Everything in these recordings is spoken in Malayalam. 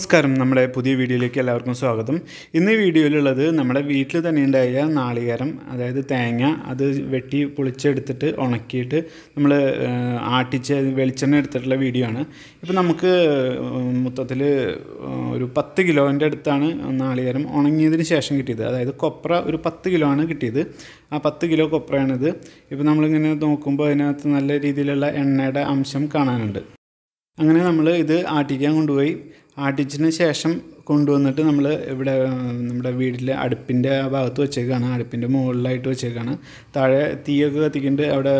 നമസ്കാരം നമ്മുടെ പുതിയ വീഡിയോയിലേക്ക് എല്ലാവർക്കും സ്വാഗതം ഇന്ന് ഈ വീഡിയോയിലുള്ളത് നമ്മുടെ വീട്ടിൽ തന്നെ ഉണ്ടായ നാളികേരം അതായത് തേങ്ങ അത് വെട്ടി പൊളിച്ചെടുത്തിട്ട് ഉണക്കിയിട്ട് നമ്മൾ ആട്ടിച്ച് വെളിച്ചെണ്ണ എടുത്തിട്ടുള്ള വീഡിയോ ആണ് ഇപ്പം നമുക്ക് മൊത്തത്തിൽ ഒരു പത്ത് കിലോൻ്റെ അടുത്താണ് നാളികേരം ഉണങ്ങിയതിന് ശേഷം കിട്ടിയത് അതായത് കൊപ്ര ഒരു പത്ത് കിലോ ആണ് കിട്ടിയത് ആ പത്ത് കിലോ കൊപ്രയാണിത് ഇപ്പം നമ്മളിങ്ങനെ നോക്കുമ്പോൾ അതിനകത്ത് നല്ല രീതിയിലുള്ള എണ്ണയുടെ അംശം കാണാനുണ്ട് അങ്ങനെ നമ്മൾ ഇത് ആട്ടിക്കാൻ കൊണ്ടുപോയി അടിച്ചതിന് ശേഷം കൊണ്ടുവന്നിട്ട് നമ്മൾ ഇവിടെ നമ്മുടെ വീട്ടിലെ അടുപ്പിൻ്റെ ആ ഭാഗത്ത് വെച്ചേക്കാണ് അടുപ്പിൻ്റെ മുകളിലായിട്ട് വെച്ചേക്കാണ് താഴെ തീയൊക്കെ കത്തിക്കുന്നുണ്ട് അവിടെ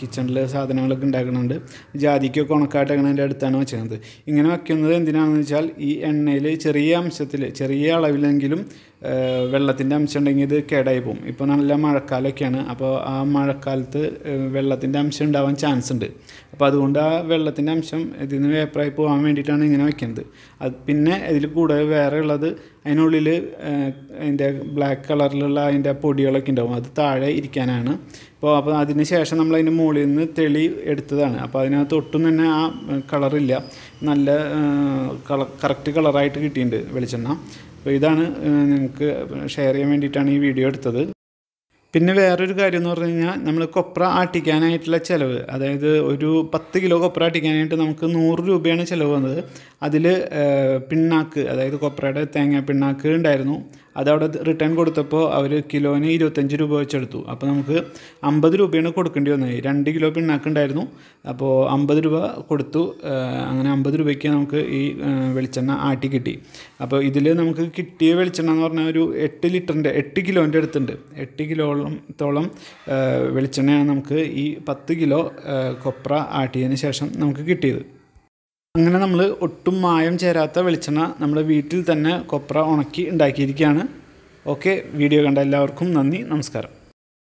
കിച്ചണിൽ സാധനങ്ങളൊക്കെ ഉണ്ടാക്കുന്നുണ്ട് ജാതിക്കൊക്കെ അതിൻ്റെ അടുത്താണ് വെച്ചേക്കുന്നത് ഇങ്ങനെ വയ്ക്കുന്നത് എന്തിനാണെന്ന് വെച്ചാൽ ഈ എണ്ണയിൽ ചെറിയ അംശത്തിൽ ചെറിയ അളവിലെങ്കിലും വെള്ളത്തിൻ്റെ അംശം ഉണ്ടെങ്കിൽ ഇത് കേടായി പോകും ഇപ്പോൾ നല്ല മഴക്കാലമൊക്കെയാണ് അപ്പോൾ ആ മഴക്കാലത്ത് വെള്ളത്തിൻ്റെ അംശം ഉണ്ടാവാൻ ചാൻസ് ഉണ്ട് അപ്പോൾ അതുകൊണ്ട് ആ വെള്ളത്തിൻ്റെ അംശം ഇതിൽ നിന്ന് വേപ്പറായി പോകാൻ വേണ്ടിയിട്ടാണ് ഇങ്ങനെ വയ്ക്കുന്നത് അത് പിന്നെ ഇതിൽ കൂടുതൽ കുറേ വേറെ ഉള്ളത് അതിനുള്ളിൽ അതിൻ്റെ ബ്ലാക്ക് കളറിലുള്ള അതിൻ്റെ പൊടികളൊക്കെ ഉണ്ടാവും അത് താഴെ ഇരിക്കാനാണ് അപ്പോൾ അപ്പോൾ അതിന് ശേഷം നമ്മൾ അതിൻ്റെ മുകളിൽ നിന്ന് തെളി എടുത്തതാണ് അപ്പോൾ അതിനകത്ത് ഒട്ടും തന്നെ ആ കളറില്ല നല്ല കള കറക്റ്റ് കളറായിട്ട് കിട്ടിയിട്ടുണ്ട് വെളിച്ചെണ്ണ അപ്പോൾ ഇതാണ് നിങ്ങൾക്ക് ഷെയർ ചെയ്യാൻ വേണ്ടിയിട്ടാണ് ഈ വീഡിയോ എടുത്തത് പിന്നെ വേറൊരു കാര്യം എന്ന് പറഞ്ഞു കഴിഞ്ഞാൽ നമ്മൾ കൊപ്ര ആട്ടിക്കാനായിട്ടുള്ള ചിലവ് അതായത് ഒരു പത്ത് കിലോ കൊപ്ര ആട്ടിക്കാനായിട്ട് നമുക്ക് നൂറ് രൂപയാണ് ചിലവ് വന്നത് അതിൽ പിണ്ണാക്ക് അതായത് കൊപ്രയുടെ തേങ്ങ പിണ്ണാക്ക് ഉണ്ടായിരുന്നു അതവിടെ റിട്ടേൺ കൊടുത്തപ്പോൾ അവർ കിലോന് ഇരുപത്തഞ്ച് രൂപ വെച്ചെടുത്തു അപ്പോൾ നമുക്ക് അമ്പത് രൂപയാണ് കൊടുക്കേണ്ടി വന്നത് രണ്ട് കിലോ പിണ്ണാക്ക് ഉണ്ടായിരുന്നു അപ്പോൾ അമ്പത് രൂപ കൊടുത്തു അങ്ങനെ അമ്പത് രൂപയ്ക്ക് നമുക്ക് ഈ വെളിച്ചെണ്ണ ആട്ടി കിട്ടി അപ്പോൾ ഇതിൽ നമുക്ക് കിട്ടിയ വെളിച്ചെണ്ണ എന്ന് പറഞ്ഞാൽ ഒരു എട്ട് ലിറ്ററിൻ്റെ എട്ട് കിലോൻ്റെ അടുത്തുണ്ട് എട്ട് കിലോ തോളം വെളിച്ചെണ്ണയാണ് നമുക്ക് ഈ പത്ത് കിലോ കൊപ്ര ആട്ടിയതിന് ശേഷം നമുക്ക് കിട്ടിയത് അങ്ങനെ നമ്മൾ ഒട്ടും മായം ചേരാത്ത വെളിച്ചെണ്ണ നമ്മുടെ വീട്ടിൽ തന്നെ കൊപ്ര ഉണക്കി ഉണ്ടാക്കിയിരിക്കുകയാണ് ഓക്കെ വീഡിയോ കണ്ട എല്ലാവർക്കും നന്ദി നമസ്കാരം